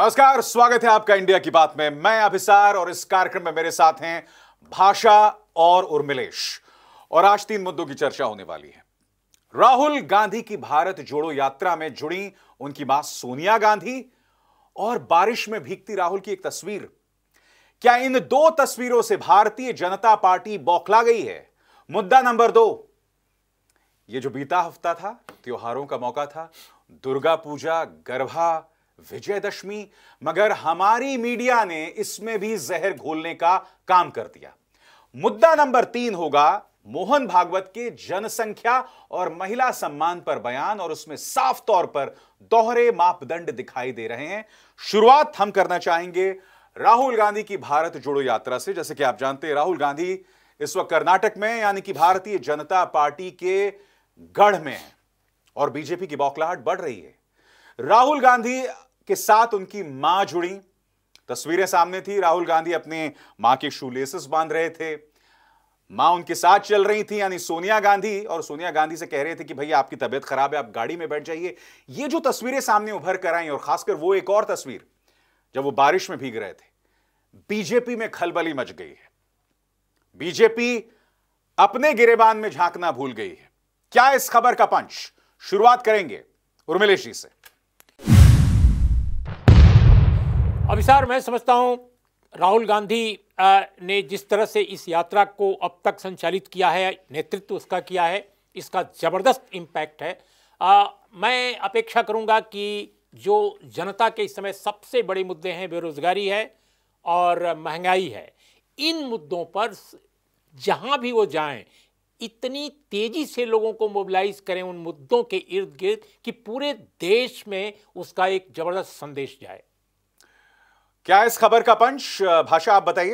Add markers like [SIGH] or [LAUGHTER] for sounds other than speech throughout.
नमस्कार स्वागत है आपका इंडिया की बात में मैं अभिसार और इस कार्यक्रम में मेरे साथ हैं भाषा और उर्मिलेश और आज तीन मुद्दों की चर्चा होने वाली है राहुल गांधी की भारत जोड़ो यात्रा में जुड़ी उनकी मां सोनिया गांधी और बारिश में भीगती राहुल की एक तस्वीर क्या इन दो तस्वीरों से भारतीय जनता पार्टी बौखला गई है मुद्दा नंबर दो ये जो बीता हफ्ता था त्योहारों का मौका था दुर्गा पूजा गरभा विजयदशमी मगर हमारी मीडिया ने इसमें भी जहर घोलने का काम कर दिया मुद्दा नंबर तीन होगा मोहन भागवत के जनसंख्या और महिला सम्मान पर बयान और उसमें साफ तौर पर दोहरे मापदंड दिखाई दे रहे हैं शुरुआत हम करना चाहेंगे राहुल गांधी की भारत जोड़ो यात्रा से जैसे कि आप जानते हैं राहुल गांधी इस वक्त कर्नाटक में यानी कि भारतीय जनता पार्टी के गढ़ में है और बीजेपी की बौखलाहट बढ़ रही है राहुल गांधी के साथ उनकी मां जुड़ी तस्वीरें सामने थी राहुल गांधी अपने मां के शूलेसेस बांध रहे थे मां उनके साथ चल रही थी यानी सोनिया गांधी और सोनिया गांधी से कह रहे थे कि भैया आपकी तबीयत खराब है आप गाड़ी में बैठ जाइए ये जो तस्वीरें सामने उभर कर आई और खासकर वो एक और तस्वीर जब वो बारिश में भीग रहे थे बीजेपी में खलबली मच गई है बीजेपी अपने गिरेबान में झांकना भूल गई है क्या इस खबर का पंच शुरुआत करेंगे उर्मिलेश जी से सर मैं समझता हूँ राहुल गांधी ने जिस तरह से इस यात्रा को अब तक संचालित किया है नेतृत्व उसका किया है इसका ज़बरदस्त इम्पैक्ट है आ, मैं अपेक्षा करूंगा कि जो जनता के इस समय सबसे बड़े मुद्दे हैं बेरोज़गारी है और महंगाई है इन मुद्दों पर जहां भी वो जाएं इतनी तेजी से लोगों को मोबिलाइज करें उन मुद्दों के इर्द गिर्द कि पूरे देश में उसका एक ज़बरदस्त संदेश जाए क्या इस खबर का पंच भाषा आप बताइए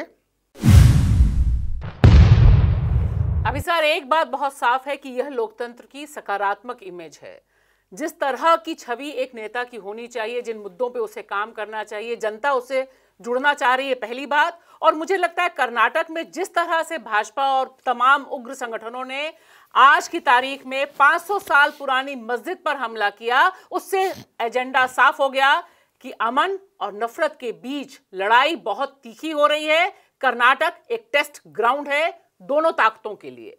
अभी सर एक बात बहुत साफ है कि यह लोकतंत्र की सकारात्मक इमेज है जिस तरह की छवि एक नेता की होनी चाहिए जिन मुद्दों पे उसे काम करना चाहिए जनता उसे जुड़ना चाह रही है पहली बात और मुझे लगता है कर्नाटक में जिस तरह से भाजपा और तमाम उग्र संगठनों ने आज की तारीख में 500 साल पुरानी मस्जिद पर हमला किया उससे एजेंडा साफ हो गया कि अमन और नफरत के बीच लड़ाई बहुत तीखी हो रही है कर्नाटक एक टेस्ट ग्राउंड है दोनों ताकतों के लिए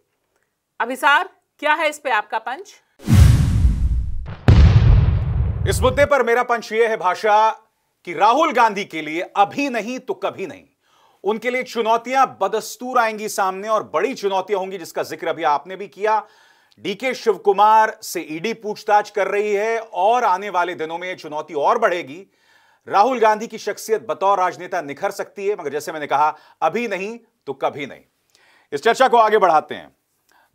अभिसार क्या है इस पे आपका पंच इस मुद्दे पर मेरा पंच यह है भाषा कि राहुल गांधी के लिए अभी नहीं तो कभी नहीं उनके लिए चुनौतियां बदस्तूर आएंगी सामने और बड़ी चुनौतियां होंगी जिसका जिक्र अभी आपने भी किया डीके शिवकुमार से ईडी पूछताछ कर रही है और आने वाले दिनों में चुनौती और बढ़ेगी राहुल गांधी की शख्सियत बतौर राजनेता निखर सकती है मगर जैसे मैंने कहा अभी नहीं तो कभी नहीं इस चर्चा को आगे बढ़ाते हैं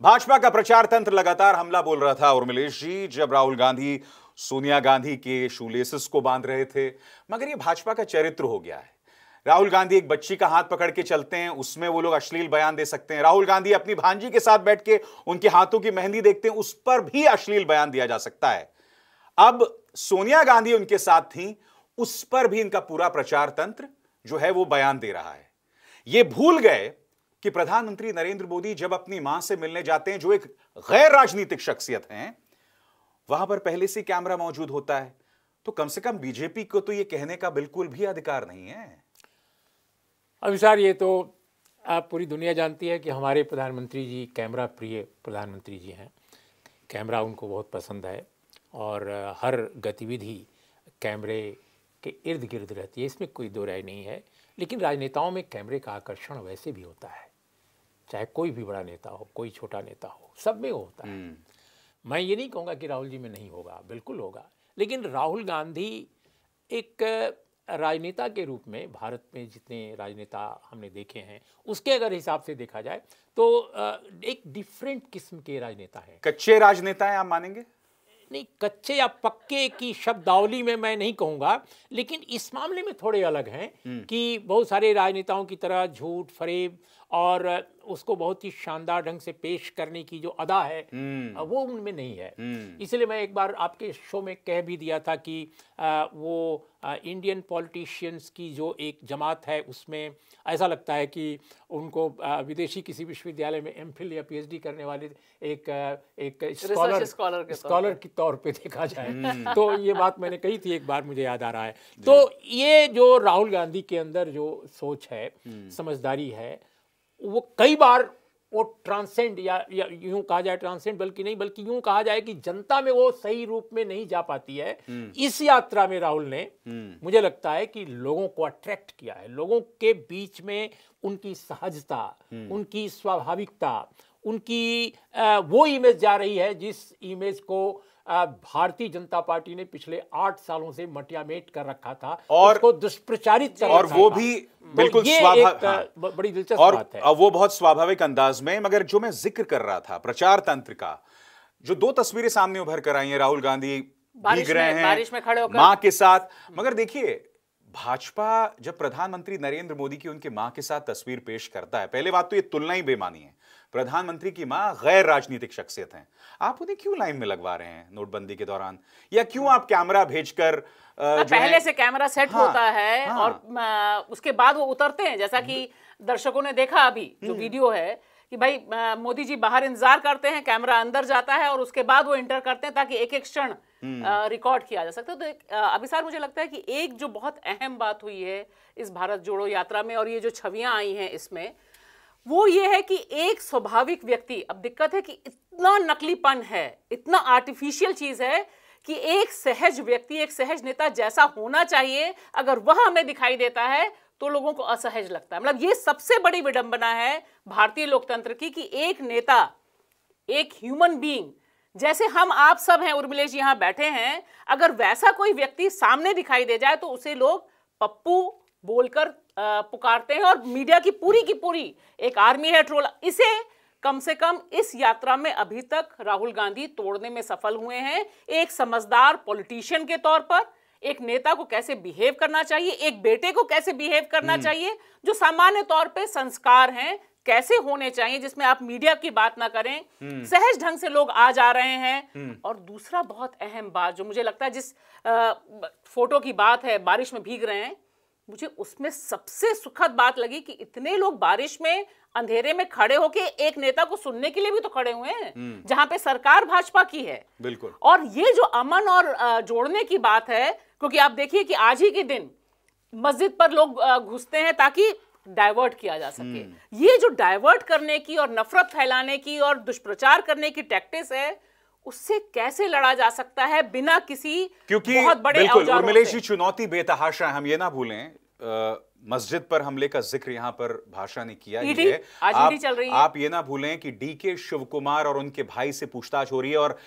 भाजपा का प्रचार तंत्र लगातार हमला बोल रहा था उर्मिलेश जी जब राहुल गांधी सोनिया गांधी के शूलेसिस को बांध रहे थे मगर ये भाजपा का चरित्र हो गया है राहुल गांधी एक बच्ची का हाथ पकड़ के चलते हैं उसमें वो लोग अश्लील बयान दे सकते हैं राहुल गांधी अपनी भांजी के साथ बैठ के उनके हाथों की मेहंदी देखते हैं उस पर भी अश्लील बयान दिया जा सकता है अब सोनिया गांधी उनके साथ थी उस पर भी इनका पूरा प्रचार तंत्र जो है वो बयान दे रहा है ये भूल गए कि प्रधानमंत्री नरेंद्र मोदी जब अपनी मां से मिलने जाते हैं जो एक गैर राजनीतिक शख्सियत हैं वहां पर पहले से कैमरा मौजूद होता है तो कम से कम बीजेपी को तो यह कहने का बिल्कुल भी अधिकार नहीं है अनुसार ये तो आप पूरी दुनिया जानती है कि हमारे प्रधानमंत्री जी कैमरा प्रिय प्रधानमंत्री जी हैं कैमरा उनको बहुत पसंद है और हर गतिविधि कैमरे के इर्द गिर्द रहती है इसमें कोई दो राय नहीं है लेकिन राजनेताओं में कैमरे का आकर्षण वैसे भी होता है चाहे कोई भी बड़ा नेता हो कोई छोटा नेता हो सब में होता है हम्म। मैं ये नहीं कहूँगा कि राहुल जी में नहीं होगा बिल्कुल होगा लेकिन राहुल गांधी एक राजनेता के रूप में भारत में जितने राजनेता हमने देखे हैं उसके अगर हिसाब से देखा जाए तो एक डिफरेंट किस्म के राजनेता है कच्चे राजनेता हैं आप मानेंगे नहीं कच्चे या पक्के की शब्दावली में मैं नहीं कहूंगा लेकिन इस मामले में थोड़े अलग हैं हम्म। कि बहुत सारे राजनेताओं की तरह झूठ फरेब और उसको बहुत ही शानदार ढंग से पेश करने की जो अदा है हम्म। वो उनमें नहीं है हम्म। इसलिए मैं एक बार आपके शो में कह भी दिया था कि वो इंडियन पॉलिटिशियंस की जो एक जमात है उसमें ऐसा लगता है कि उनको विदेशी किसी विश्वविद्यालय में एम या पीएचडी करने वाले एक एक स्कॉलर स्कॉलर के तौर पे देखा जाए हम्म। तो ये बात मैंने कही थी एक बार मुझे याद आ रहा है तो ये जो राहुल गांधी के अंदर जो सोच है समझदारी है वो कई बार वो ट्रांसेंड या, या यूं कहा जाए ट्रांसेंड बल्कि नहीं बल्कि यूं कहा जाए कि जनता में वो सही रूप में नहीं जा पाती है हम्म। इस यात्रा में राहुल ने हम्म। मुझे लगता है कि लोगों को अट्रैक्ट किया है लोगों के बीच में उनकी सहजता हम्म। उनकी स्वाभाविकता उनकी वो इमेज जा रही है जिस इमेज को भारतीय जनता पार्टी ने पिछले आठ सालों से मटियामेट कर रखा था और उसको दुष्प्रचारित कर और वो भी तो बिल्कुल तो स्वाभाविक हाँ। बड़ी दिलचस्प और बात है वो बहुत स्वाभाविक अंदाज में मगर जो मैं जिक्र कर रहा था प्रचार तंत्र का जो दो तस्वीरें सामने उभर कर आई हैं राहुल गांधी भीग रहे हैं बारिश में खड़े होकर माँ के साथ मगर देखिए भाजपा जब प्रधानमंत्री नरेंद्र मोदी की उनकी मां के साथ तस्वीर पेश करता है पहले बात तो ये तुलना ही बेमानी है प्रधानमंत्री की मां गैर राजनीतिक शख्सियत हैं आप उन्हें क्यों लाइन में लगवा रहे हैं नोटबंदी के दौरान या क्यों आप कैमरा भेजकर हाँ, पहले से कैमरा सेट हाँ, होता है हाँ, और उसके बाद वो उतरते हैं जैसा कि दर्शकों ने देखा अभी जो हम्म। वीडियो है कि भाई मोदी जी बाहर इंतजार करते हैं कैमरा अंदर जाता है और उसके बाद वो इंटर करते हैं ताकि एक एक क्षण हम्म। रिकॉर्ड किया जा सकता है तो सर मुझे लगता है कि एक जो बहुत अहम बात हुई है इस भारत जोड़ो यात्रा में और ये जो छवियां आई हैं इसमें वो ये है कि एक स्वाभाविक व्यक्ति अब दिक्कत है कि इतना नकलीपन है इतना आर्टिफिशियल चीज है कि एक सहज व्यक्ति एक सहज नेता जैसा होना चाहिए अगर वह हमें दिखाई देता है तो लोगों को असहज लगता है मतलब ये सबसे बड़ी विडंबना है भारतीय लोकतंत्र की कि एक नेता एक ह्यूमन बीइंग जैसे हम आप सब हैं उर्मिलेश यहां बैठे हैं अगर वैसा कोई व्यक्ति सामने दिखाई दे जाए तो उसे लोग पप्पू बोलकर पुकारते हैं और मीडिया की पूरी की पूरी एक आर्मी है ट्रोल इसे कम से कम इस यात्रा में अभी तक राहुल गांधी तोड़ने में सफल हुए हैं एक समझदार पॉलिटिशियन के तौर पर एक नेता को कैसे बिहेव करना चाहिए एक बेटे को कैसे बिहेव करना हम्म। चाहिए जो सामान्य तौर पे संस्कार हैं कैसे होने चाहिए जिसमें आप मीडिया की बात ना करें हम्म। सहज ढंग से लोग आ जा रहे हैं हम्म। और दूसरा बहुत अहम बात जो मुझे लगता है जिस आ, फोटो की बात है बारिश में भीग रहे हैं मुझे उसमें सबसे सुखद बात लगी कि इतने लोग बारिश में अंधेरे में खड़े होके एक नेता को सुनने के लिए भी तो खड़े हुए हैं हम्म। जहां पे सरकार भाजपा की है बिल्कुल और ये जो अमन और जोड़ने की बात है क्योंकि आप देखिए कि आज ही के दिन मस्जिद पर लोग घुसते हैं ताकि डाइवर्ट किया जा सके हम्म। ये जो डाइवर्ट करने की और नफरत फैलाने की और दुष्प्रचार करने की टैक्टिस है उससे कैसे लड़ा जा सकता है बिना किसी क्योंकि बहुत बड़े बिल्कुल चुनौती बेतहाशा हम ये ना भूलें मस्जिद पर हमले का जिक्र यहां पर भाषा ने किया ही है आप, चल रही है। आप ये ना भूलें कि डीके शिव कुमार और उनके भाई से पूछताछ हो रही है और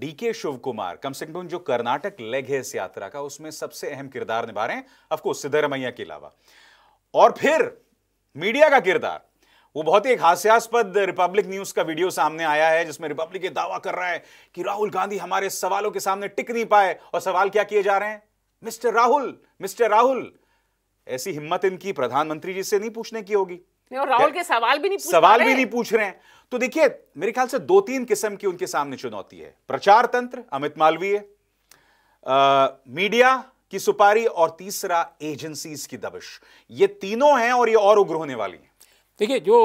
डीके शिव कुमार कम से कम जो कर्नाटक लेग है इस यात्रा का उसमें सबसे अहम किरदार निभा रहे हैं अफकोर्स सिद्धरमैया के अलावा और फिर मीडिया का किरदार वो बहुत ही एक हास्यास्पद रिपब्लिक न्यूज का वीडियो सामने आया है जिसमें रिपब्लिक ये दावा कर रहा है कि राहुल गांधी हमारे सवालों के सामने टिक नहीं पाए और सवाल क्या किए जा रहे हैं मिस्टर राहुल मिस्टर राहुल ऐसी हिम्मत इनकी प्रधानमंत्री जी से नहीं पूछने की होगी और राहुल के सवाल भी नहीं पूछ सवाल भी नहीं पूछ रहे हैं तो देखिए मेरे ख्याल से दो तीन किस्म की उनके सामने चुनौती है प्रचार तंत्र अमित मालवीय मीडिया की सुपारी और तीसरा एजेंसीज की दबिश ये तीनों हैं और ये और उग्र होने वाली हैं देखिए जो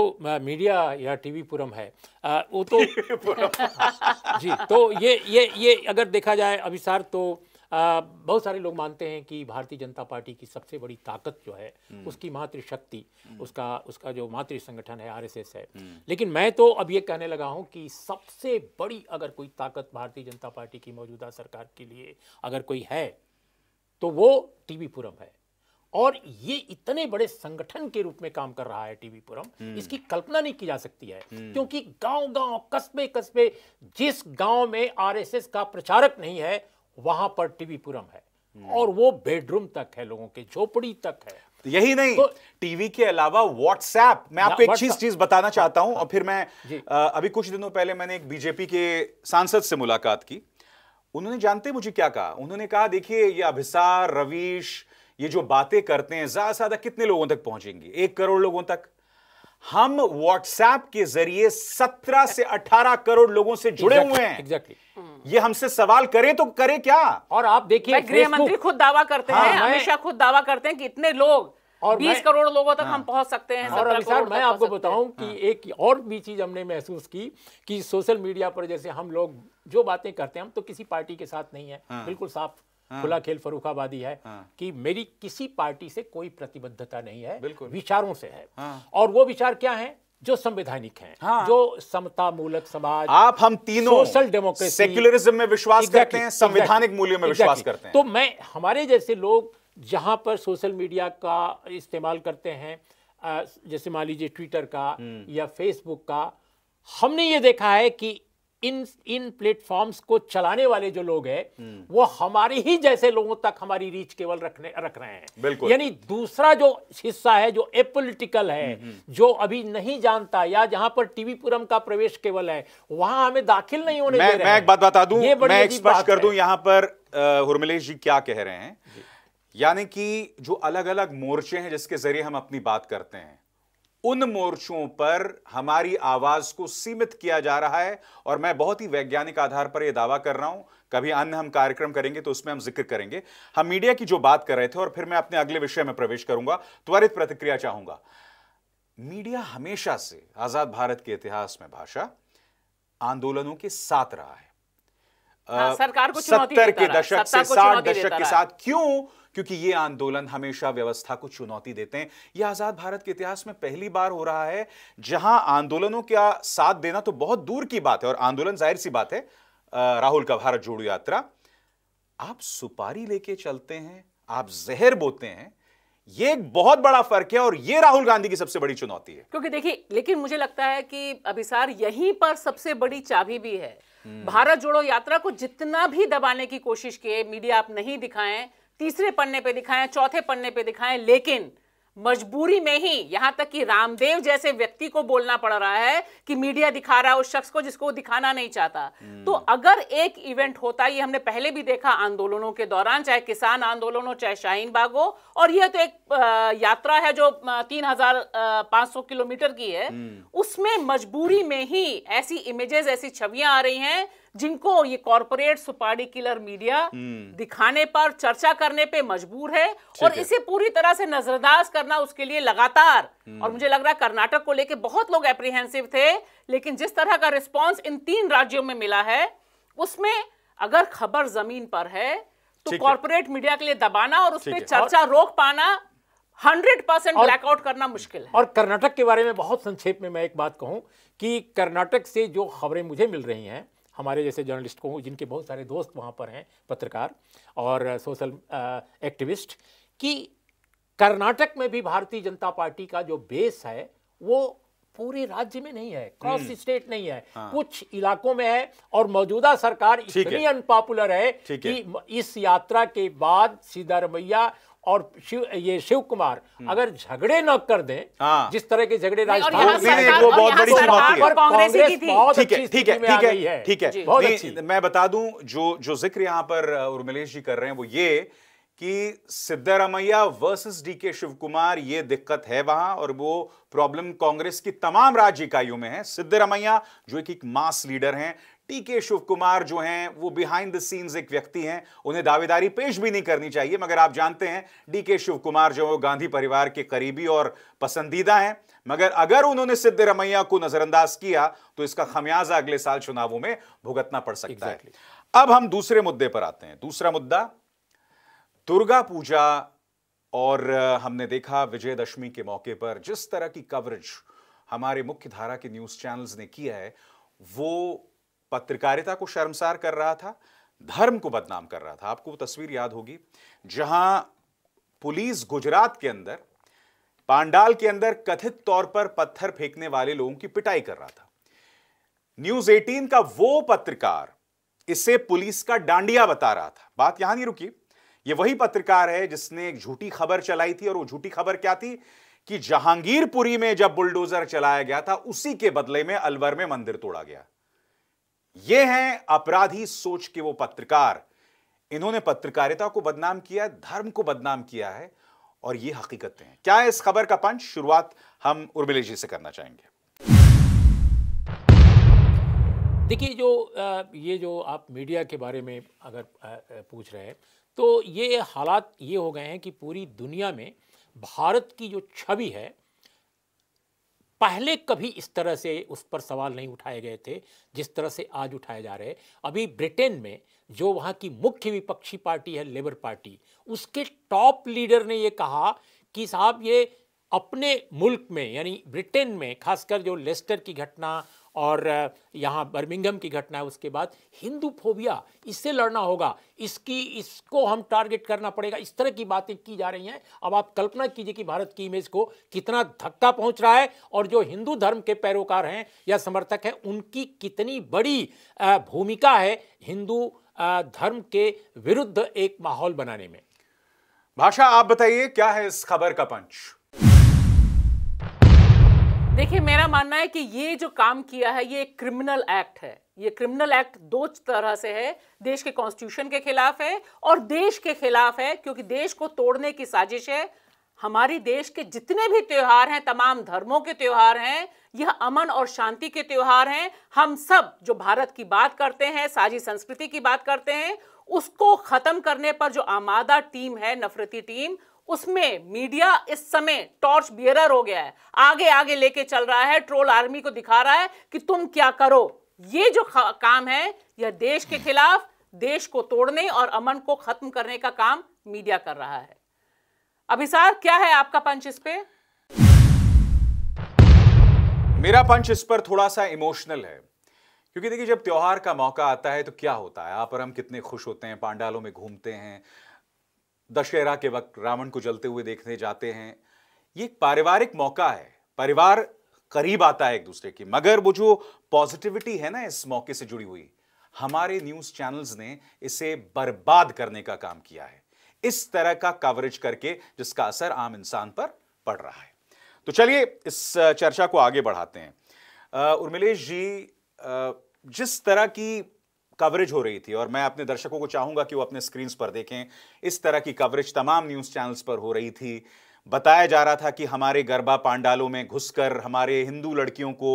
मीडिया या टीवी पुरम है आ, वो तो [LAUGHS] जी तो ये ये ये अगर देखा जाए अभिसार तो बहुत सारे लोग मानते हैं कि भारतीय जनता पार्टी की सबसे बड़ी ताकत जो है हम्म। उसकी मातृशक्ति हम्म। उसका उसका जो मातृ संगठन है आरएसएस है हम्म। लेकिन मैं तो अब ये कहने लगा हूँ कि सबसे बड़ी अगर कोई ताकत भारतीय जनता पार्टी की मौजूदा सरकार के लिए अगर कोई है तो वो टीवी पुरम है और ये इतने बड़े संगठन के रूप में काम कर रहा है टीवी पुरम इसकी कल्पना नहीं की जा सकती है क्योंकि गांव गांव कस्बे कस्बे जिस गांव में आरएसएस का प्रचारक नहीं है वहां पर टीवीपुरम है हम्म। और वो बेडरूम तक है लोगों के झोपड़ी तक है तो यही नहीं तो, टीवी के अलावा व्हाट्सएप मैं आपको एक चीज चीज बताना चाहता हूं और फिर मैं अभी कुछ दिनों पहले मैंने एक बीजेपी के सांसद से मुलाकात की उन्होंने जानते मुझे क्या कहा उन्होंने कहा देखिए ये अभिसार रवीश ये जो बातें करते हैं ज्यादा से ज्यादा कितने लोगों तक पहुंचेंगी एक करोड़ लोगों तक हम व्हाट्सएप के जरिए 17 से 18 करोड़ लोगों से जुड़े exactly, हुए हैं एग्जैक्टली exactly. ये हमसे सवाल करें तो करें क्या और आप देखिए गृह मंत्री खुद दावा करते हाँ, हैं हमेशा खुद दावा करते हैं कि इतने लोग और 20 करोड़ लोगों तक हाँ, हम पहुंच सकते हैं और सर मैं आपको बताऊं कि हाँ, एक और भी चीज हमने महसूस की कि सोशल मीडिया पर जैसे हम लोग जो बातें करते हैं हम तो किसी पार्टी के साथ नहीं है हाँ। बिल्कुल साफ हाँ। खुला खेल फरुखाबादी है हाँ। कि मेरी किसी पार्टी से कोई प्रतिबद्धता नहीं है विचारों से है हाँ। और वो विचार क्या है जो संवैधानिक है हाँ। जो समता मूलक समाज आप हम तीनों सोशल डेमोक्रेसी सेक्युलरिज्म में विश्वास करते हैं संवैधानिक मूल्यों में विश्वास करते हैं तो मैं हमारे जैसे लोग जहां पर सोशल मीडिया का इस्तेमाल करते हैं जैसे मान लीजिए ट्विटर का हम्म। या फेसबुक का हमने ये देखा है कि इन इन प्लेटफॉर्म्स को चलाने वाले जो लोग हैं हम्म। वो हमारे ही जैसे लोगों तक हमारी रीच केवल रखने रख रहे हैं यानी दूसरा जो हिस्सा है जो एपोलिटिकल है हम्म, हम्म। जो अभी नहीं जानता या जहां पर टीवी पुरम का प्रवेश केवल है वहां हमें दाखिल नहीं होने मैं, मैं एक बात बता दूं मैं स्पष्ट कर दूं यहां पर हुरमिलेश जी क्या कह रहे हैं यानी कि जो अलग अलग मोर्चे हैं जिसके जरिए हम अपनी बात करते हैं उन मोर्चों पर हमारी आवाज को सीमित किया जा रहा है और मैं बहुत ही वैज्ञानिक आधार पर यह दावा कर रहा हूं कभी अन्य हम कार्यक्रम करेंगे तो उसमें हम जिक्र करेंगे हम मीडिया की जो बात कर रहे थे और फिर मैं अपने अगले विषय में प्रवेश करूंगा त्वरित प्रतिक्रिया चाहूंगा मीडिया हमेशा से आजाद भारत के इतिहास में भाषा आंदोलनों के साथ रहा है हाँ, सरकार को सत्तर के दशक से साठ दशक के साथ क्यों क्योंकि ये आंदोलन हमेशा व्यवस्था को चुनौती देते हैं यह आजाद भारत के इतिहास में पहली बार हो रहा है जहां आंदोलनों का साथ देना तो बहुत दूर की बात है और आंदोलन जाहिर सी बात है राहुल का भारत जोड़ो यात्रा आप सुपारी लेके चलते हैं आप जहर बोते हैं ये एक बहुत बड़ा फर्क है और ये राहुल गांधी की सबसे बड़ी चुनौती है क्योंकि देखिए लेकिन मुझे लगता है कि अभिसार यहीं पर सबसे बड़ी चाबी भी है हम्म। भारत जोड़ो यात्रा को जितना भी दबाने की कोशिश किए मीडिया आप नहीं दिखाएं तीसरे पन्ने पे दिखाएं चौथे पन्ने पे दिखाएं लेकिन मजबूरी में ही यहां तक कि रामदेव जैसे व्यक्ति को बोलना पड़ रहा है कि मीडिया दिखा रहा है उस शख्स को जिसको दिखाना नहीं चाहता हम्म। तो अगर एक इवेंट होता ये हमने पहले भी देखा आंदोलनों के दौरान चाहे किसान आंदोलन हो चाहे शाहीन बाग हो और यह तो एक यात्रा है जो तीन हजार पांच सौ किलोमीटर की है हम्म। उसमें मजबूरी में ही ऐसी इमेजेस ऐसी छवियां आ रही हैं जिनको ये कॉरपोरेट सुपारी किलर मीडिया हम्म। दिखाने पर चर्चा करने पे मजबूर है और है। इसे पूरी तरह से नजरअंदाज करना उसके लिए लगातार हम्म। और मुझे लग रहा है कर्नाटक को लेके बहुत लोग एप्रीहेंसिव थे लेकिन जिस तरह का रिस्पॉन्स इन तीन राज्यों में मिला है उसमें अगर खबर जमीन पर है तो कॉरपोरेट मीडिया के लिए दबाना और उस पर चर्चा और... रोक पाना हंड्रेड परसेंट ब्लैकआउट करना मुश्किल है और कर्नाटक के बारे में बहुत संक्षेप में मैं एक बात कहूं कि कर्नाटक से जो खबरें मुझे मिल रही हैं हमारे जैसे जर्नलिस्ट को जिनके बहुत सारे दोस्त वहाँ पर हैं पत्रकार और सोशल एक्टिविस्ट कि कर्नाटक में भी भारतीय जनता पार्टी का जो बेस है वो पूरे राज्य में नहीं है क्रॉस हम्म। स्टेट नहीं है हाँ। कुछ इलाकों में है और मौजूदा सरकार इतनी अनपॉपुलर है कि इस यात्रा के बाद सिद्धारमैया और शिव ये शिव कुमार हम्म। अगर झगड़े न कर दें हाँ। जिस तरह के झगड़े राजस्थान वो बहुत बड़ी चुनौती है ठीक है ठीक है मैं बता दूं जो जो जिक्र यहां पर उर्मिलेश जी कर रहे हैं वो ये कि सिद्धारमैया वर्सेस डी के शिव कुमार ये दिक्कत है वहां और वो प्रॉब्लम कांग्रेस की तमाम राज्य इकाइयों में है सिद्धारमैया जो एक, एक मास लीडर हैं टी के शिव कुमार जो हैं वो बिहाइंड द सीन्स एक व्यक्ति हैं उन्हें दावेदारी पेश भी नहीं करनी चाहिए मगर आप जानते हैं डी के शिव कुमार जो है वो गांधी परिवार के करीबी और पसंदीदा हैं मगर अगर उन्होंने सिद्धरमैया को नजरअंदाज किया तो इसका खमियाजा अगले साल चुनावों में भुगतना पड़ सकता exactly. है अब हम दूसरे मुद्दे पर आते हैं दूसरा मुद्दा दुर्गा पूजा और हमने देखा विजयदशमी के मौके पर जिस तरह की कवरेज हमारे मुख्य धारा के न्यूज चैनल्स ने किया है वो पत्रकारिता को शर्मसार कर रहा था धर्म को बदनाम कर रहा था आपको वो तस्वीर याद होगी जहां पुलिस गुजरात के अंदर पांडाल के अंदर कथित तौर पर पत्थर फेंकने वाले लोगों की पिटाई कर रहा था न्यूज 18 का वो पत्रकार इसे पुलिस का डांडिया बता रहा था बात यहां नहीं रुकी ये वही पत्रकार है जिसने एक झूठी खबर चलाई थी और वो झूठी खबर क्या थी कि जहांगीरपुरी में जब बुलडोजर चलाया गया था उसी के बदले में अलवर में मंदिर तोड़ा गया ये हैं अपराधी सोच के वो पत्रकार इन्होंने पत्रकारिता को बदनाम किया है धर्म को बदनाम किया है और ये हकीकतें हैं क्या है इस खबर का पंच शुरुआत हम उर्मिले जी से करना चाहेंगे देखिए जो ये जो आप मीडिया के बारे में अगर पूछ रहे हैं तो ये हालात ये हो गए हैं कि पूरी दुनिया में भारत की जो छवि है पहले कभी इस तरह से उस पर सवाल नहीं उठाए गए थे जिस तरह से आज उठाए जा रहे अभी ब्रिटेन में जो वहाँ की मुख्य विपक्षी पार्टी है लेबर पार्टी उसके टॉप लीडर ने ये कहा कि साहब ये अपने मुल्क में यानी ब्रिटेन में खासकर जो लेस्टर की घटना और यहाँ बर्मिंगम की घटना है उसके बाद हिंदू फोबिया इससे लड़ना होगा इसकी इसको हम टारगेट करना पड़ेगा इस तरह की बातें की जा रही हैं अब आप कल्पना कीजिए कि भारत की इमेज को कितना धक्का पहुंच रहा है और जो हिंदू धर्म के पैरोकार हैं या समर्थक हैं उनकी कितनी बड़ी भूमिका है हिंदू धर्म के विरुद्ध एक माहौल बनाने में भाषा आप बताइए क्या है इस खबर का पंच देखिए मेरा मानना है कि ये जो काम किया है ये एक क्रिमिनल एक्ट है ये क्रिमिनल एक्ट दो तरह से है देश के कॉन्स्टिट्यूशन के खिलाफ है और देश के खिलाफ है क्योंकि देश को तोड़ने की साजिश है हमारे देश के जितने भी त्यौहार हैं तमाम धर्मों के त्यौहार हैं यह अमन और शांति के त्यौहार हैं हम सब जो भारत की बात करते हैं साझी संस्कृति की बात करते हैं उसको खत्म करने पर जो आमादा टीम है नफरती टीम उसमें मीडिया इस समय टॉर्च बियरर हो गया है आगे आगे लेके चल रहा है ट्रोल आर्मी को दिखा रहा है कि तुम क्या करो ये जो काम है यह देश के खिलाफ देश को तोड़ने और अमन को खत्म करने का काम मीडिया कर रहा है अभिसार क्या है आपका पंच इस पे मेरा पंच इस पर थोड़ा सा इमोशनल है क्योंकि देखिए जब त्यौहार का मौका आता है तो क्या होता है आप और हम कितने खुश होते हैं पांडालों में घूमते हैं दशहरा के वक्त रावण को जलते हुए देखने जाते हैं ये एक पारिवारिक मौका है परिवार करीब आता है एक दूसरे की मगर वो जो पॉजिटिविटी है ना इस मौके से जुड़ी हुई हमारे न्यूज चैनल्स ने इसे बर्बाद करने का काम किया है इस तरह का कवरेज करके जिसका असर आम इंसान पर पड़ रहा है तो चलिए इस चर्चा को आगे बढ़ाते हैं उर्मिलेश जी जिस तरह की कवरेज हो रही थी और मैं अपने दर्शकों को चाहूंगा कि वो अपने स्क्रीन पर देखें इस तरह की कवरेज तमाम न्यूज़ चैनल्स पर हो रही थी बताया जा रहा था कि हमारे गरबा पांडालों में घुसकर हमारे हिंदू लड़कियों को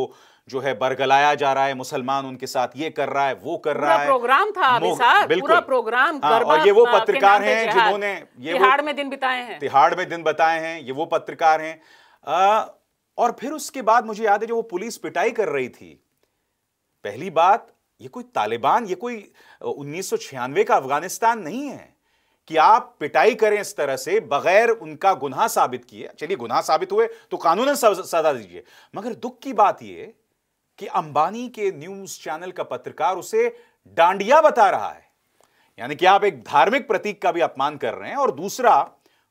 जो है बरगलाया जा रहा है मुसलमान उनके साथ ये कर रहा है वो कर रहा है प्रोग्राम था पूरा प्रोग्राम हाँ, और ये वो पत्रकार हैं जिन्होंने ये तिहाड़ में दिन बिताए हैं तिहाड़ में दिन बताए हैं ये वो पत्रकार हैं और फिर उसके बाद मुझे याद है जो वो पुलिस पिटाई कर रही थी पहली बात ये कोई तालिबान ये कोई उन्नीस का अफगानिस्तान नहीं है कि आप पिटाई करें इस तरह से बगैर उनका गुनाह साबित किए चलिए गुनाह साबित हुए तो कानून सजा दीजिए मगर दुख की बात यह कि अंबानी के न्यूज चैनल का पत्रकार उसे डांडिया बता रहा है यानी कि आप एक धार्मिक प्रतीक का भी अपमान कर रहे हैं और दूसरा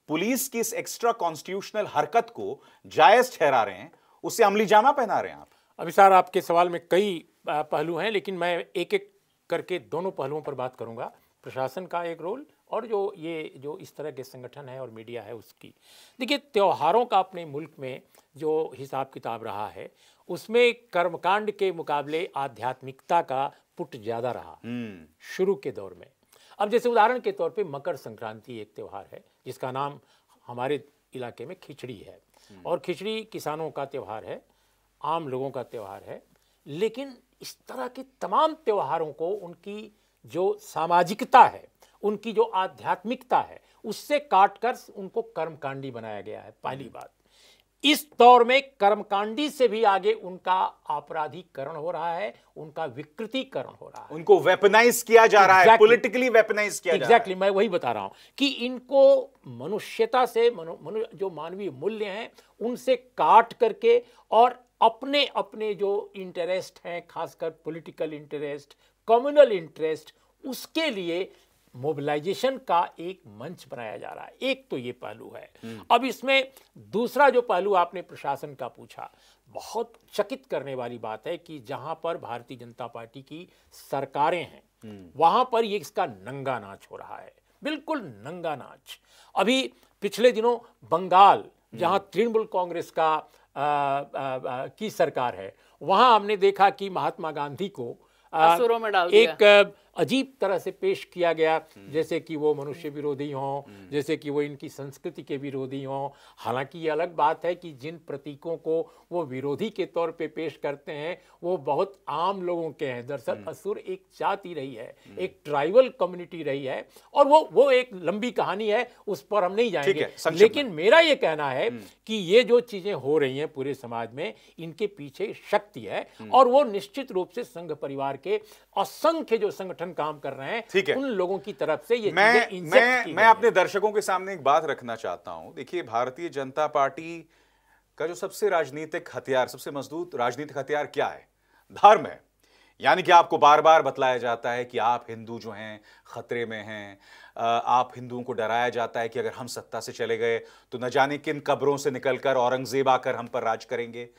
पुलिस की इस एक्स्ट्रा कॉन्स्टिट्यूशनल हरकत को जायज ठहरा रहे हैं उसे अमली जामा पहना रहे हैं आप अभी सर आपके सवाल में कई पहलू हैं लेकिन मैं एक एक करके दोनों पहलुओं पर बात करूंगा प्रशासन का एक रोल और जो ये जो इस तरह के संगठन है और मीडिया है उसकी देखिए त्योहारों का अपने मुल्क में जो हिसाब किताब रहा है उसमें कर्मकांड के मुकाबले आध्यात्मिकता का पुट ज़्यादा रहा हम्म। शुरू के दौर में अब जैसे उदाहरण के तौर पे मकर संक्रांति एक त्यौहार है जिसका नाम हमारे इलाके में खिचड़ी है हम्म। और खिचड़ी किसानों का त्यौहार है आम लोगों का त्यौहार है लेकिन इस तरह के तमाम त्योहारों को उनकी जो सामाजिकता है उनकी जो आध्यात्मिकता है उससे काट कर उनको कर्मकांडी बनाया गया है पहली हम्म। बात इस दौर में कर्मकांडी से भी आगे उनका आपराधिकरण हो रहा है उनका विकृतिकरण हो रहा है उनको वेपनाइज किया जा रहा है पॉलिटिकली वेपनाइज किया exactly, जा रहा है मैं वही बता रहा हूं कि इनको मनुष्यता से मनु, मनु, जो मानवीय मूल्य हैं उनसे काट करके और अपने अपने जो इंटरेस्ट हैं खासकर पॉलिटिकल इंटरेस्ट कम्युनल इंटरेस्ट उसके लिए मोबिलाइजेशन का एक मंच बनाया जा रहा है एक तो ये पहलू है हम्म। अब इसमें दूसरा जो पहलू आपने प्रशासन का पूछा बहुत चकित करने वाली बात है कि जहां पर भारतीय जनता पार्टी की सरकारें हैं हम्म। वहां पर ये इसका नंगा नाच हो रहा है बिल्कुल नंगा नाच अभी पिछले दिनों बंगाल जहां हम्म। तृणमूल कांग्रेस का की सरकार है वहाँ हमने देखा कि महात्मा गांधी को आ, में डाल एक अजीब तरह से पेश किया गया हम्म। जैसे कि वो मनुष्य विरोधी हों हम्म। जैसे कि वो इनकी संस्कृति के विरोधी हों हालांकि ये अलग बात है कि जिन प्रतीकों को वो विरोधी के तौर पे पेश करते हैं वो बहुत आम लोगों के हैं दरअसल हम्म। असुर एक जाति रही है एक ट्राइबल कम्युनिटी रही है और वो वो एक लंबी कहानी है उस पर हम नहीं जाएंगे लेकिन मेरा ये कहना है कि ये जो चीज़ें हो रही हैं पूरे समाज में इनके पीछे शक्ति है और वो निश्चित रूप से संघ परिवार के असंख्य जो संगठन संगठन काम कर रहे हैं ठीक है उन लोगों की तरफ से ये मैं मैं मैं अपने दर्शकों के सामने एक बात रखना चाहता हूं देखिए भारतीय जनता पार्टी का जो सबसे राजनीतिक हथियार सबसे मजबूत राजनीतिक हथियार क्या है धर्म है यानी कि आपको बार बार बतलाया जाता है कि आप हिंदू जो हैं खतरे में हैं आप हिंदुओं को डराया जाता है कि अगर हम सत्ता से चले गए तो न जाने किन कब्रों से निकलकर औरंगजेब आकर हम पर राज करेंगे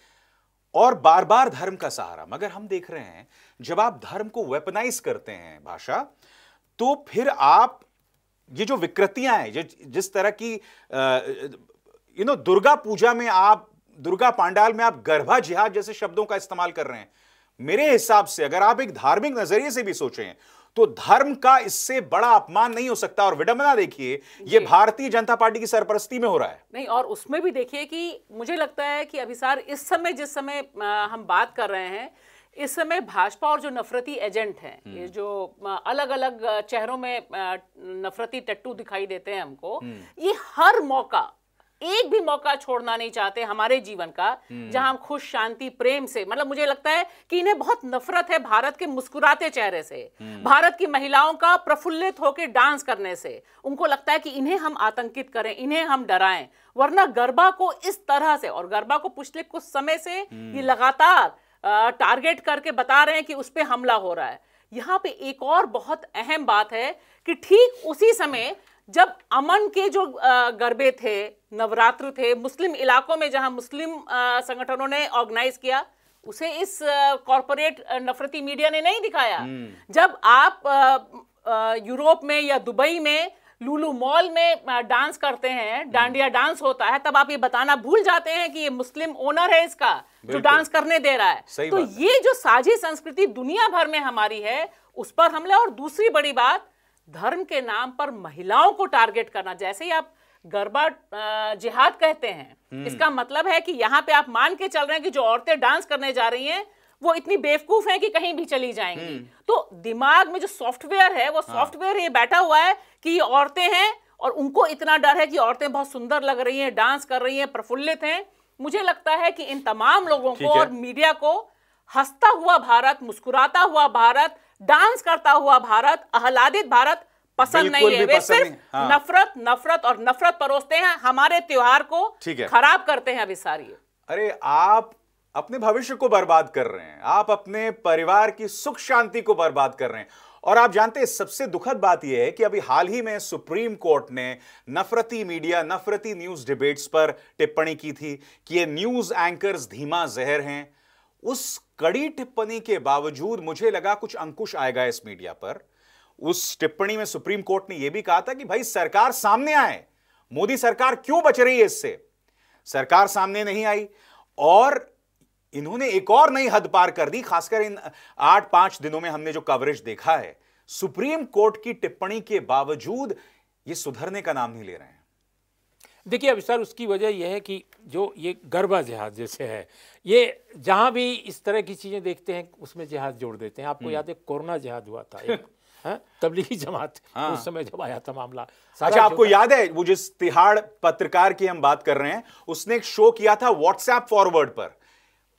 और बार बार धर्म का सहारा मगर हम देख रहे हैं जब आप धर्म को वेपनाइज करते हैं भाषा तो फिर आप ये जो विकृतियां हैं जिस तरह की यू नो दुर्गा पूजा में आप दुर्गा पांडाल में आप गर्भा जिहाद जैसे शब्दों का इस्तेमाल कर रहे हैं मेरे हिसाब से अगर आप एक धार्मिक नजरिए से भी सोचें तो धर्म का इससे बड़ा अपमान नहीं हो सकता और विडंबना देखिए ये भारतीय जनता पार्टी की सरपरस्ती में हो रहा है नहीं और उसमें भी देखिए कि मुझे लगता है कि अभिसार इस समय जिस समय हम बात कर रहे हैं इस समय भाजपा और जो नफरती एजेंट हैं हम्म। ये जो अलग अलग चेहरों में नफरती टट्टू दिखाई देते हैं हमको हम्म। ये हर मौका एक भी मौका छोड़ना नहीं चाहते हमारे जीवन का हम्म। जहां हम खुश शांति प्रेम से मतलब मुझे लगता है कि इन्हें बहुत नफरत है भारत के मुस्कुराते चेहरे से हम्म। भारत की महिलाओं का प्रफुल्लित होकर डांस करने से उनको लगता है कि इन्हें हम आतंकित करें इन्हें हम डराएं वरना गरबा को इस तरह से और गरबा को पिछले कुछ समय से ये हम्म। लगातार टारगेट करके बता रहे हैं कि उस पर हमला हो रहा है यहाँ पे एक और बहुत अहम बात है कि ठीक उसी समय जब अमन के जो गरबे थे नवरात्र थे मुस्लिम इलाकों में जहां मुस्लिम संगठनों ने ऑर्गेनाइज किया उसे इस कॉरपोरेट नफरती मीडिया ने नहीं दिखाया हम्म। जब आप यूरोप में या दुबई में लूलू मॉल में डांस करते हैं हम्म। डांडिया डांस होता है तब आप ये बताना भूल जाते हैं कि ये मुस्लिम ओनर है इसका जो डांस करने दे रहा है तो ये जो साझी संस्कृति दुनिया भर में हमारी है उस पर हमले और दूसरी बड़ी बात धर्म के नाम पर महिलाओं को टारगेट करना जैसे ही आप गरबा जिहाद कहते हैं हम्म। इसका मतलब है कि यहाँ पे आप मान के चल रहे हैं कि जो औरतें डांस करने जा रही हैं वो इतनी बेवकूफ हैं कि कहीं भी चली जाएंगी हम्म। तो दिमाग में जो सॉफ्टवेयर है वो हाँ। सॉफ्टवेयर ये बैठा हुआ है कि ये औरतें हैं और उनको इतना डर है कि औरतें बहुत सुंदर लग रही हैं डांस कर रही हैं प्रफुल्लित हैं मुझे लगता है कि इन तमाम लोगों को और मीडिया को हंसता हुआ भारत मुस्कुराता हुआ भारत डांस करता हुआ भारत आह्लादित भारत पसंद नहीं है वे सिर्फ हाँ। नफरत नफरत और नफरत परोसते हैं हमारे त्योहार को खराब करते हैं अभी सारी अरे आप अपने भविष्य को बर्बाद कर रहे हैं आप अपने परिवार की सुख शांति को बर्बाद कर रहे हैं और आप जानते हैं सबसे दुखद बात यह है कि अभी हाल ही में सुप्रीम कोर्ट ने नफरती मीडिया नफरती न्यूज डिबेट्स पर टिप्पणी की थी कि ये न्यूज एंकर्स धीमा जहर हैं उस कड़ी टिप्पणी के बावजूद मुझे लगा कुछ अंकुश आएगा इस मीडिया पर उस टिप्पणी में सुप्रीम कोर्ट ने यह भी कहा था कि भाई सरकार सामने आए मोदी सरकार क्यों बच रही है इससे सरकार सामने नहीं आई और इन्होंने एक और नई हद पार कर दी खासकर इन आठ पांच दिनों में हमने जो कवरेज देखा है सुप्रीम कोर्ट की टिप्पणी के बावजूद ये सुधरने का नाम नहीं ले रहे हैं देखिए अब सर उसकी वजह यह है कि जो ये गरबा जहाज जैसे है ये जहाँ भी इस तरह की चीज़ें देखते हैं उसमें जहाज जोड़ देते हैं आपको हम्म। याद है कोरोना जहाज हुआ था [LAUGHS] तबलीगी जमात हाँ। उस समय जब आया था मामला अच्छा आपको याद है वो जिस तिहाड़ पत्रकार की हम बात कर रहे हैं उसने एक शो किया था व्हाट्सएप फॉरवर्ड पर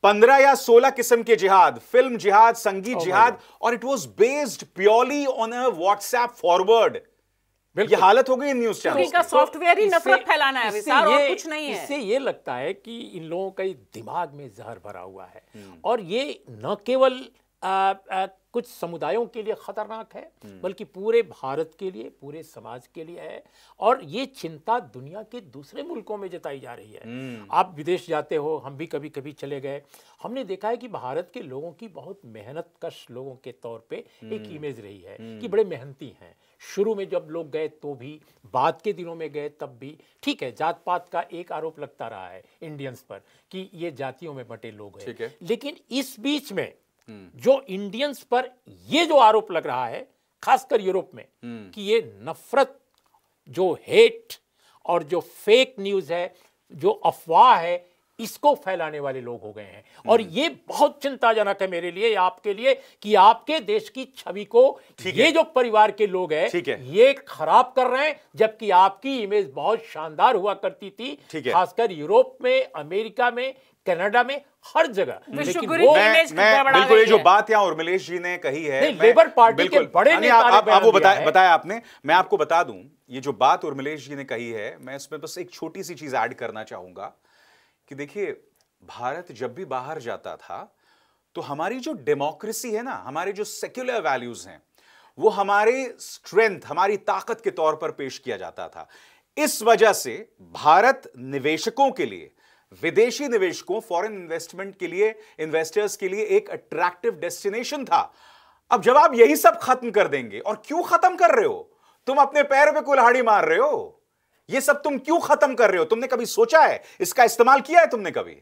पंद्रह या सोलह किस्म के जिहाद फिल्म जिहाद संगीत oh जिहाद और it was based purely on a WhatsApp forward ये हालत हो गई न्यूज चैनल का सॉफ्टवेयर तो ही नफरत फैलाना है विस्तार और कुछ नहीं है इससे ये लगता है कि इन लोगों का दिमाग में जहर भरा हुआ है हम्म। और ये न केवल आ, आ, कुछ समुदायों के लिए ख़तरनाक है हम्म। बल्कि पूरे भारत के लिए पूरे समाज के लिए है और ये चिंता दुनिया के दूसरे मुल्कों में जताई जा रही है हम्म। आप विदेश जाते हो हम भी कभी कभी चले गए हमने देखा है कि भारत के लोगों की बहुत मेहनत कश लोगों के तौर पे एक इमेज हम्म। रही है कि बड़े मेहनती हैं शुरू में जब लोग गए तो भी बाद के दिनों में गए तब भी ठीक है जात पात का एक आरोप लगता रहा है इंडियंस पर कि ये जातियों में बटे लोग हैं लेकिन इस बीच में जो इंडियंस पर ये जो आरोप लग रहा है खासकर यूरोप में हम्म। कि ये नफरत जो हेट और जो फेक न्यूज है जो अफवाह है इसको फैलाने वाले लोग हो गए हैं हम्म। और ये बहुत चिंताजनक है मेरे लिए आपके लिए कि आपके देश की छवि को ये जो परिवार के लोग हैं ये खराब कर रहे हैं जबकि आपकी इमेज बहुत शानदार हुआ करती थी खासकर यूरोप में अमेरिका में कनाडा में हर जगह तो बिल्कुल ये जो बात यहाँ उर्मिलेश जी ने कही है लेबर पार्टी के बड़े हाँ, नेता बताया बताया आपने मैं आपको बता दूं ये जो बात उर्मिलेश जी ने कही है मैं इसमें बस एक छोटी सी चीज ऐड करना चाहूंगा कि देखिए भारत जब भी बाहर जाता था तो हमारी जो डेमोक्रेसी है ना हमारे जो सेक्युलर वैल्यूज हैं वो हमारे स्ट्रेंथ हमारी ताकत के तौर पर पेश किया जाता था इस वजह से भारत निवेशकों के लिए विदेशी निवेशकों फॉरेन इन्वेस्टमेंट के लिए इन्वेस्टर्स के लिए एक अट्रैक्टिव डेस्टिनेशन था अब जब आप यही सब खत्म कर देंगे और क्यों खत्म कर रहे हो तुम अपने पैर पे कुल्हाड़ी मार रहे हो ये सब तुम क्यों खत्म कर रहे हो तुमने कभी सोचा है इसका इस्तेमाल किया है तुमने कभी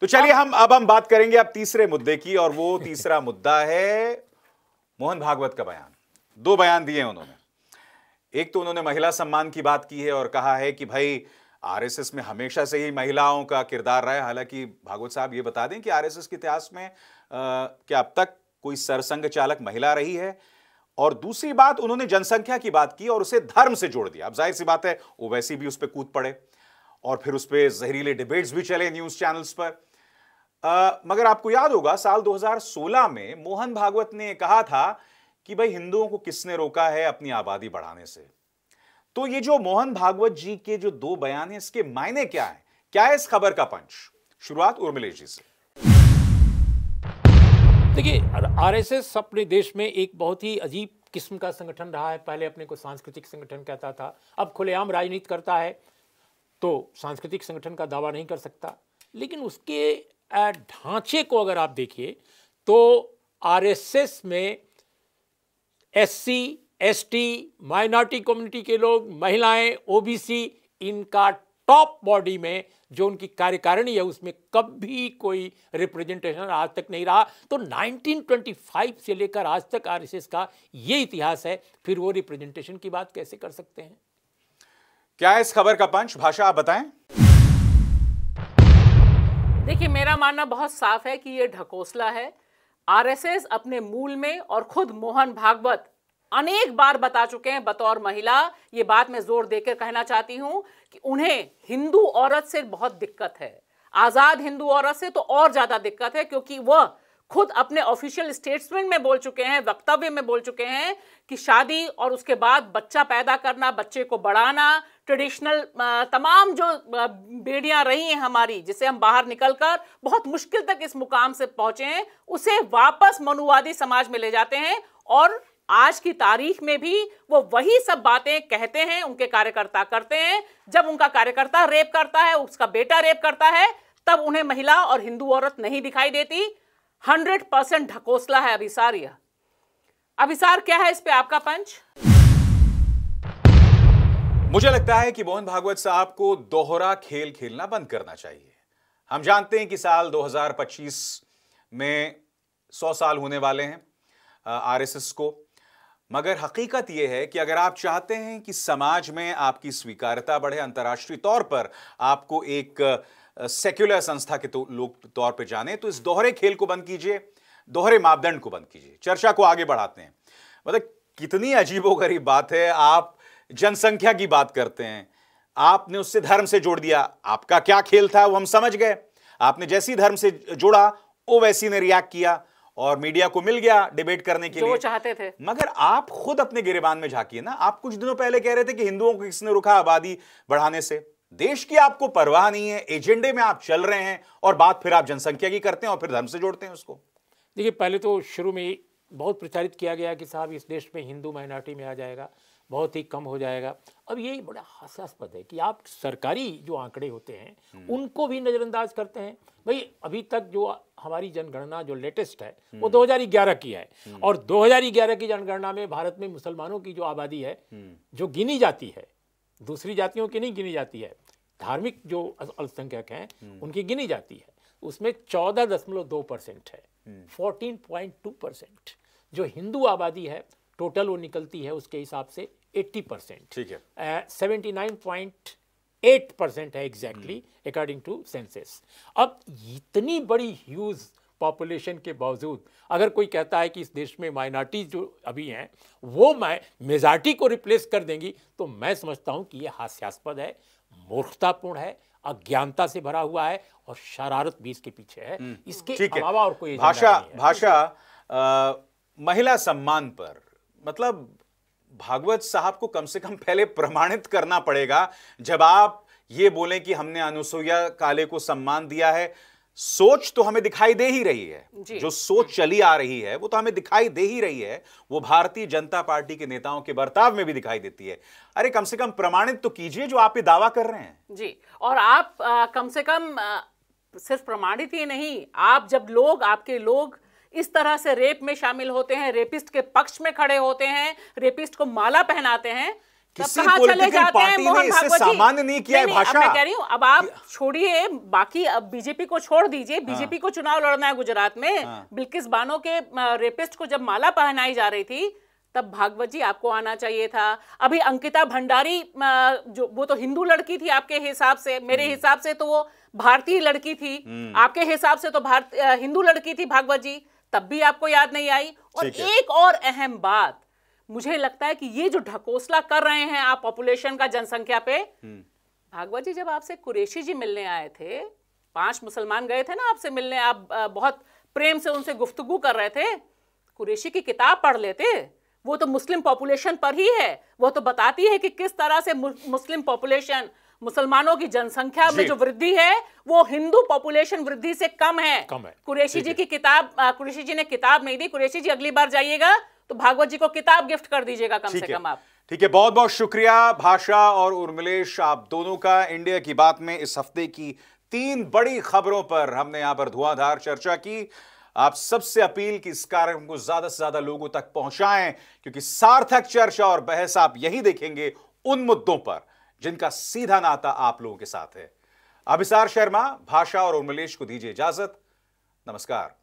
तो चलिए हम अब हम बात करेंगे अब तीसरे मुद्दे की और वो तीसरा [LAUGHS] मुद्दा है मोहन भागवत का बयान दो बयान दिए उन्होंने एक तो उन्होंने महिला सम्मान की बात की है और कहा है कि भाई आरएसएस में हमेशा से ही महिलाओं का किरदार रहा है हालांकि भागवत साहब ये बता दें कि आरएसएस के इतिहास में आ, क्या अब तक कोई सरसंघ चालक महिला रही है और दूसरी बात उन्होंने जनसंख्या की बात की और उसे धर्म से जोड़ दिया अब जाहिर सी बात है वैसी भी उस पर कूद पड़े और फिर उस पर जहरीले डिबेट्स भी चले न्यूज चैनल्स पर आ, मगर आपको याद होगा साल 2016 में मोहन भागवत ने कहा था कि भाई हिंदुओं को किसने रोका है अपनी आबादी बढ़ाने से तो ये जो मोहन भागवत जी के जो दो बयान है इसके मायने क्या है क्या है इस खबर का पंच शुरुआत उर्मिलेश जी से देखिए आरएसएस अपने देश में एक बहुत ही अजीब किस्म का संगठन रहा है पहले अपने को सांस्कृतिक संगठन कहता था अब खुलेआम राजनीति करता है तो सांस्कृतिक संगठन का दावा नहीं कर सकता लेकिन उसके ढांचे को अगर आप देखिए तो आरएसएस में एससी एसटी माइनॉरिटी कम्युनिटी के लोग महिलाएं ओबीसी इनका टॉप बॉडी में जो उनकी कार्यकारिणी है उसमें कभी कोई रिप्रेजेंटेशन आज तक नहीं रहा तो 1925 से लेकर आज तक आरएसएस का ये इतिहास है फिर वो रिप्रेजेंटेशन की बात कैसे कर सकते हैं क्या है इस खबर का पंच भाषा आप बताएं देखिए मेरा मानना बहुत साफ है कि ये ढकोसला है आरएसएस अपने मूल में और खुद मोहन भागवत अनेक बार बता चुके हैं बतौर महिला ये बात मैं जोर देकर कहना चाहती हूं कि उन्हें हिंदू औरत से बहुत दिक्कत है आजाद हिंदू औरत से तो और ज्यादा दिक्कत है क्योंकि वह खुद अपने ऑफिशियल स्टेटमेंट में बोल चुके हैं वक्तव्य में बोल चुके हैं कि शादी और उसके बाद बच्चा पैदा करना बच्चे को बढ़ाना ट्रेडिशनल तमाम जो बेड़ियां रही हैं हमारी जिसे हम बाहर निकलकर बहुत मुश्किल तक इस मुकाम से पहुंचे हैं उसे वापस मनुवादी समाज में ले जाते हैं और आज की तारीख में भी वो वही सब बातें कहते हैं उनके कार्यकर्ता करते हैं जब उनका कार्यकर्ता रेप करता है उसका बेटा रेप करता है तब उन्हें महिला और हिंदू औरत नहीं दिखाई देती हंड्रेड परसेंट ढकोसला है अभिसार यह अभिसार क्या है इस पे आपका पंच मुझे लगता है कि मोहन भागवत साहब को दोहरा खेल खेलना बंद करना चाहिए हम जानते हैं कि साल 2025 में 100 साल होने वाले हैं आरएसएस को मगर हकीकत यह है कि अगर आप चाहते हैं कि समाज में आपकी स्वीकारता बढ़े अंतर्राष्ट्रीय तौर पर आपको एक सेक्युलर संस्था के तो, लोग तौर पर जाने तो इस दोहरे खेल को बंद कीजिए दोहरे मापदंड को बंद कीजिए चर्चा को आगे बढ़ाते हैं मतलब कितनी अजीबोगरीब बात है आप जनसंख्या की बात करते हैं आपने उससे धर्म से जोड़ दिया आपका क्या खेल था वो हम समझ गए आपने जैसी धर्म से जोड़ा ओ वैसी ने रिएक्ट किया और मीडिया को मिल गया डिबेट करने के लिए चाहते थे मगर आप खुद अपने गिरेबान में झाकी ना आप कुछ दिनों पहले कह रहे थे कि हिंदुओं को किसने रुका आबादी बढ़ाने से देश की आपको परवाह नहीं है एजेंडे में आप चल रहे हैं और बात फिर आप जनसंख्या की करते हैं और फिर धर्म से जोड़ते हैं उसको देखिए पहले तो शुरू में बहुत प्रचारित किया गया कि साहब इस देश में हिंदू माइनॉरिटी में आ जाएगा बहुत ही कम हो जाएगा अब ये बड़ा हास्यास्पद है कि आप सरकारी जो आंकड़े होते हैं हम्म। उनको भी नज़रअंदाज करते हैं भाई अभी तक जो हमारी जनगणना जो लेटेस्ट है वो 2011 हम्म। की है हम्म। और 2011 की जनगणना में भारत में मुसलमानों की जो आबादी है जो गिनी जाती है दूसरी जातियों की नहीं गिनी जाती है धार्मिक जो अल्पसंख्यक हैं उनकी गिनी जाती है उसमें चौदह दशमलव दो परसेंट है फोर्टीन पॉइंट टू परसेंट जो हिंदू आबादी है टोटल वो निकलती है उसके हिसाब से 80 परसेंट ठीक है seventy nine point eight percent है एग्जैक्टली अकॉर्डिंग टू सेंसेस अब इतनी बड़ी ह्यूज पॉपुलेशन के बावजूद अगर कोई कहता है कि इस देश में माइनॉरिटी जो अभी हैं वो मैं मेजॉरिटी को रिप्लेस कर देंगी तो मैं समझता हूँ कि ये हास्यास्पद है मूर्खतापूर्ण है अज्ञानता से भरा हुआ है और शरारत भी इसके पीछे है हम्म। इसके अलावा और कोई भाषा भाषा महिला सम्मान पर मतलब भागवत साहब को कम से कम पहले प्रमाणित करना पड़ेगा जब आप ये बोलें कि हमने अनुसुईया काले को सम्मान दिया है सोच तो हमें दिखाई दे ही रही है जो सोच चली आ रही है वो तो हमें दिखाई दे ही रही है वो भारतीय जनता पार्टी के नेताओं के बर्ताव में भी दिखाई देती है अरे कम से कम प्रमाणित तो कीजिए जो आप ये दावा कर रहे हैं जी और आप आ, कम से कम आ, सिर्फ प्रमाणित ही नहीं आप जब लोग आपके लोग इस तरह से रेप में शामिल होते हैं रेपिस्ट के पक्ष में खड़े होते हैं रेपिस्ट को माला पहनाते हैं किसी चले जाते हैं मोहन सामान्य नहीं किया नहीं, है भाषा मैं कह रही हूँ अब आप छोड़िए बाकी अब बीजेपी को छोड़ दीजिए हाँ। बीजेपी को चुनाव लड़ना है गुजरात में हाँ। बिल्किस बानो के रेपिस्ट को जब माला पहनाई जा रही थी तब भागवत जी आपको आना चाहिए था अभी अंकिता भंडारी जो वो तो हिंदू लड़की थी आपके हिसाब से मेरे हम्म। हिसाब से तो वो भारतीय लड़की थी हम्म। आपके हिसाब से तो भारत हिंदू लड़की थी भागवत जी तब भी आपको याद नहीं आई और एक और अहम बात मुझे लगता है कि ये जो ढकोसला कर रहे हैं आप पॉपुलेशन का जनसंख्या पे हम्म। भागवत जी जब आपसे कुरेशी जी मिलने आए थे पांच मुसलमान गए थे ना आपसे मिलने आप बहुत प्रेम से उनसे गुफ्तगु कर रहे थे कुरेशी की किताब पढ़ लेते वो तो मुस्लिम पॉपुलेशन पर ही है वो तो बताती है कि किस तरह से मुस्लिम पॉपुलेशन मुसलमानों की जनसंख्या में जो वृद्धि है वो हिंदू पॉपुलेशन वृद्धि से कम है कम है कुरेशी जी की किताब कुरेशी जी ने किताब नहीं दी कुरेशी जी अगली बार जाइएगा तो भागवत जी को किताब गिफ्ट कर दीजिएगा कम से कम आप ठीक है बहुत बहुत शुक्रिया भाषा और उर्मिलेश आप दोनों का इंडिया की बात में इस हफ्ते की तीन बड़ी खबरों पर हमने यहां पर धुआंधार चर्चा की आप सबसे अपील कि इस कार्यक्रम को ज्यादा से ज्यादा लोगों तक पहुंचाएं क्योंकि सार्थक चर्चा और बहस आप यही देखेंगे उन मुद्दों पर जिनका सीधा नाता आप लोगों के साथ है अभिसार शर्मा भाषा और उर्मलेश को दीजिए इजाजत नमस्कार